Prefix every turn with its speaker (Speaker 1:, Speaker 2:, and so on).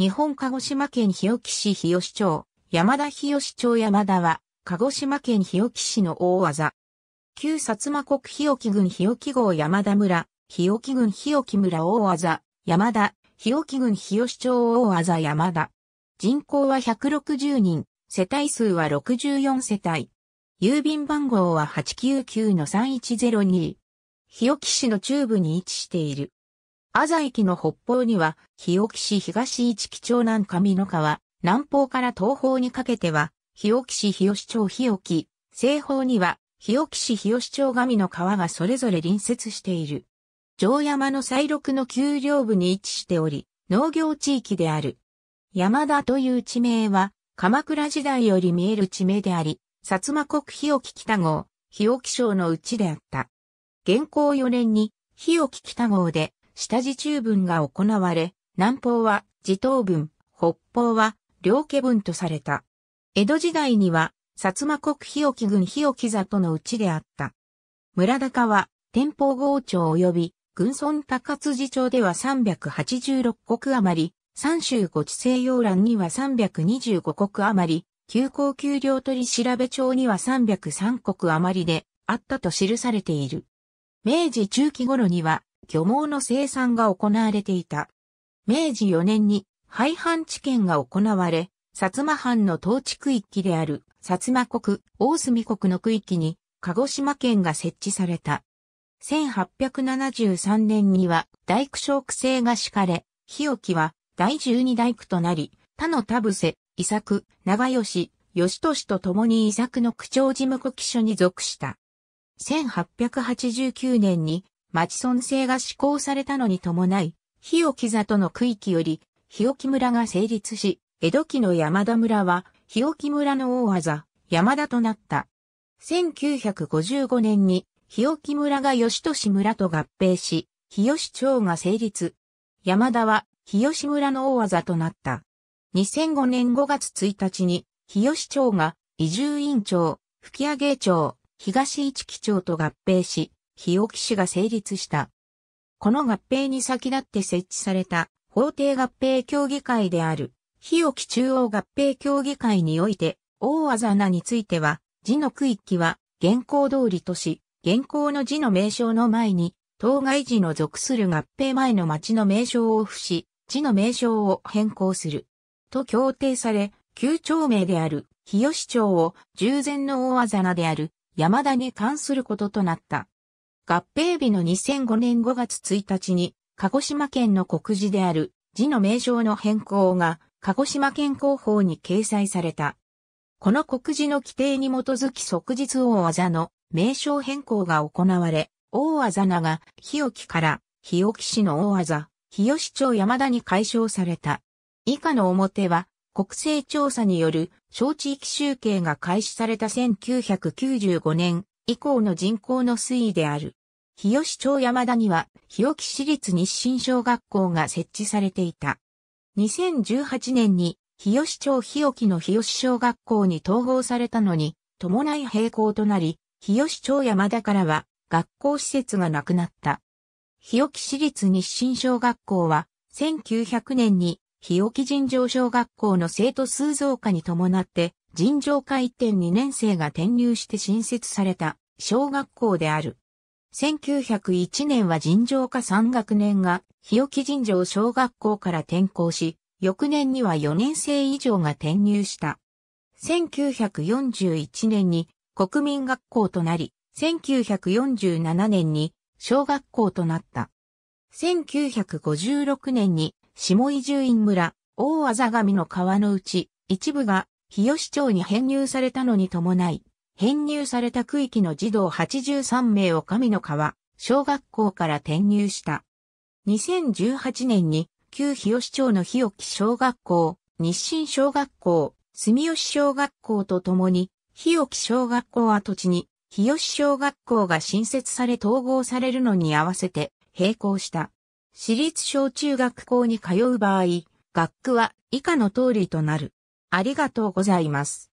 Speaker 1: 日本鹿児島県日置市日吉町、山田日吉町山田は、鹿児島県日置市の大技。旧薩摩国日置郡日置号山田村、日置郡日置村大技、山田、日置郡日吉町大技山田。人口は160人、世帯数は64世帯。郵便番号は899-3102。日置市の中部に位置している。アザ駅の北方には、日置市東市基町南上の川、南方から東方にかけては、日置市日吉町日置、西方には、日置市日吉町上の川がそれぞれ隣接している。城山の西麓の丘陵部に位置しており、農業地域である。山田という地名は、鎌倉時代より見える地名であり、薩摩国日置北郷、日置省のうちであった。現行4年に、日置北郷で、下地中分が行われ、南方は地頭分、北方は両家分とされた。江戸時代には、薩摩国日置郡日置里のうちであった。村高は、天保郷町及び、軍村高辻町では386国余り、三州五地西洋欄には325国余り、旧行丘陵取調べ町には303国余りであったと記されている。明治中期頃には漁網の生産が行われていた。明治4年に廃藩置県が行われ、薩摩藩の統治区域である薩摩国、大隅国の区域に鹿児島県が設置された。1873年には大工小区制が敷かれ、日置は第12大工となり、他の田伏、伊作、長吉、吉俊と共に伊作の区長事務局所に属した。1889年に町村制が施行されたのに伴い、日置座との区域より、日置村が成立し、江戸期の山田村は、日置村の大技、山田となった。1955年に、日置村が吉利村と合併し、日吉町が成立。山田は、日吉村の大技となった。2005年5月1日に、日吉町が、移住院長、吹上町、東市木町と合併し、日置市が成立した。この合併に先立って設置された法定合併協議会である日置中央合併協議会において大あざなについては字の区域は現行通りとし、現行の字の名称の前に当該時の属する合併前の町の名称を付し、字の名称を変更する。と協定され、旧町名である日吉町を従前の大あざなである山田に関することとなった。合併日の2005年5月1日に、鹿児島県の国字である字の名称の変更が、鹿児島県広報に掲載された。この国字の規定に基づき即日大技の名称変更が行われ、大技名が日置から日置市の大技、日吉町山田に解消された。以下の表は、国勢調査による小地域集計が開始された1995年以降の人口の推移である。日吉町山田には、日置市立日清小学校が設置されていた。2018年に、日吉町日置の日吉小学校に統合されたのに、伴い並行となり、日吉町山田からは、学校施設がなくなった。日置市立日清小学校は、1900年に日置尋常小学校の生徒数増加に伴って尋常会1点2年生が転入して新設された小学校である。1901年は尋常科3学年が日置尋常小学校から転校し、翌年には4年生以上が転入した。1941年に国民学校となり、1947年に小学校となった。1956年に下伊集院村大あざの川のうち一部が日吉町に編入されたのに伴い、編入された区域の児童83名を神の川、小学校から転入した。2018年に、旧日吉町の日置小学校、日清小学校、住吉小学校とともに、日置小学校跡地に、日吉小学校が新設され統合されるのに合わせて、並行した。私立小中学校に通う場合、学区は以下の通りとなる。ありがとうございます。